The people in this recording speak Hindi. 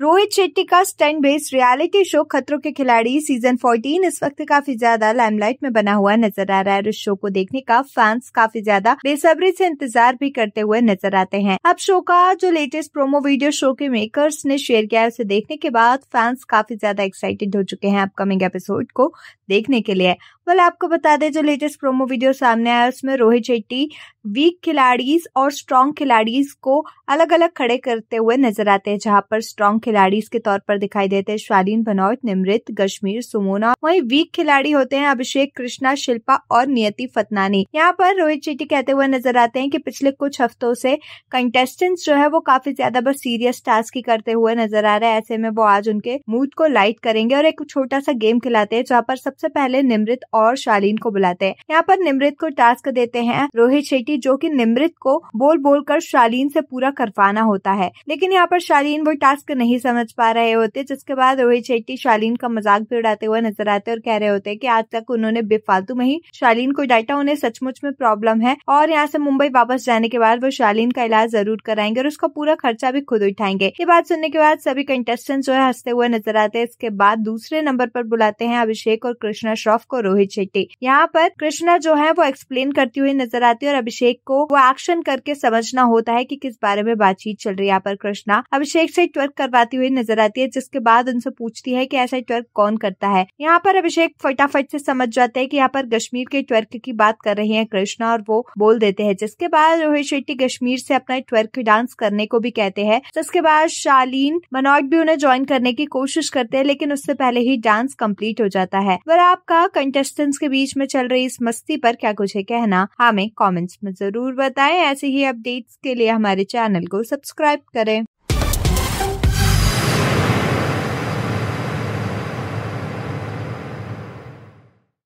रोहित शेट्टी का स्टैंड बेस्ड रियलिटी शो खतरों के खिलाड़ी सीजन 14 इस वक्त काफी ज्यादा लाइमलाइट में बना हुआ नजर आ रहा है और इस शो को देखने का फैंस काफी ज्यादा बेसब्री से इंतजार भी करते हुए नजर आते हैं अब शो का जो लेटेस्ट प्रोमो वीडियो शो के मेकर्स ने शेयर किया है उसे देखने के बाद फैंस काफी ज्यादा एक्साइटेड हो चुके हैं अपकमिंग एपिसोड को देखने के लिए वेल आपको बता दें जो लेटेस्ट प्रोमो वीडियो सामने आया उसमें रोहित शेट्टी वीक खिलाड़ीज और स्ट्रॉन्ग खिलाड़ीज को अलग अलग खड़े करते हुए नजर आते हैं जहां पर स्ट्रॉन्ग खिलाड़ीज के तौर पर दिखाई देते हैं शालीन भनौत निमृत कश्मीर सुमोना वहीं वीक खिलाड़ी होते हैं अभिषेक कृष्णा शिल्पा और नियति फतनानी यहाँ पर रोहित शेट्टी कहते हुए नजर आते हैं कि पिछले कुछ हफ्तों से कंटेस्टेंट्स जो है वो काफी ज्यादा बस सीरियस टास्क ही करते हुए नजर आ रहे हैं ऐसे में वो आज उनके मूड को लाइट करेंगे और एक छोटा सा गेम खिलाते हैं जहाँ पर सबसे पहले निमृत और शालीन को बुलाते हैं यहाँ पर निमृत को टास्क देते हैं रोहित शेट्टी जो कि निमृत को बोल बोल कर शालीन से पूरा करवाना होता है लेकिन यहाँ पर शालीन वो टास्क नहीं समझ पा रहे होते जिसके बाद रोहित शेट्टी शालीन का मजाक भी उड़ाते हुए नजर आते और कह रहे होते की आज तक उन्होंने बेफालतू में ही शालीन को डाटा उन्हें सचमुच में प्रॉब्लम है और यहाँ से मुंबई वापस जाने के बाद वो शालीन का इलाज जरूर कराएंगे और उसका पूरा खर्चा भी खुद उठाएंगे ये बात सुनने के बाद सभी कंटेस्टेंट जो है हंसते हुए नजर आते हैं इसके बाद दूसरे नंबर पर बुलाते हैं अभिषेक और कृष्णा श्रॉफ को रोहित रोहित शेट्टी यहाँ पर कृष्णा जो है वो एक्सप्लेन करती हुई नजर आती है और अभिषेक को वो एक्शन करके समझना होता है की कि किस बारे में बातचीत चल रही है यहाँ पर कृष्णा अभिषेक से ट्वर्क करवाती हुई नजर आती है जिसके बाद उनसे पूछती है की ऐसा ट्वर्क कौन करता है यहाँ पर अभिषेक फटाफट से समझ जाते हैं की यहाँ पर कश्मीर के ट्वर्क की बात कर रही है कृष्णा और वो बोल देते हैं जिसके बाद रोहित शेट्टी कश्मीर से अपना ट्वर्क डांस करने को भी कहते हैं जिसके बाद शालीन मनोज भी उन्हें ज्वाइन करने की कोशिश करते हैं लेकिन उससे पहले ही डांस कंप्लीट हो जाता है वह आपका कंटेस्ट कंटेस्टेंट्स के बीच में चल रही इस मस्ती पर क्या कुछ है कहना हाँ, हमें कमेंट्स में जरूर बताएं ऐसे ही अपडेट्स के लिए हमारे चैनल को सब्सक्राइब करें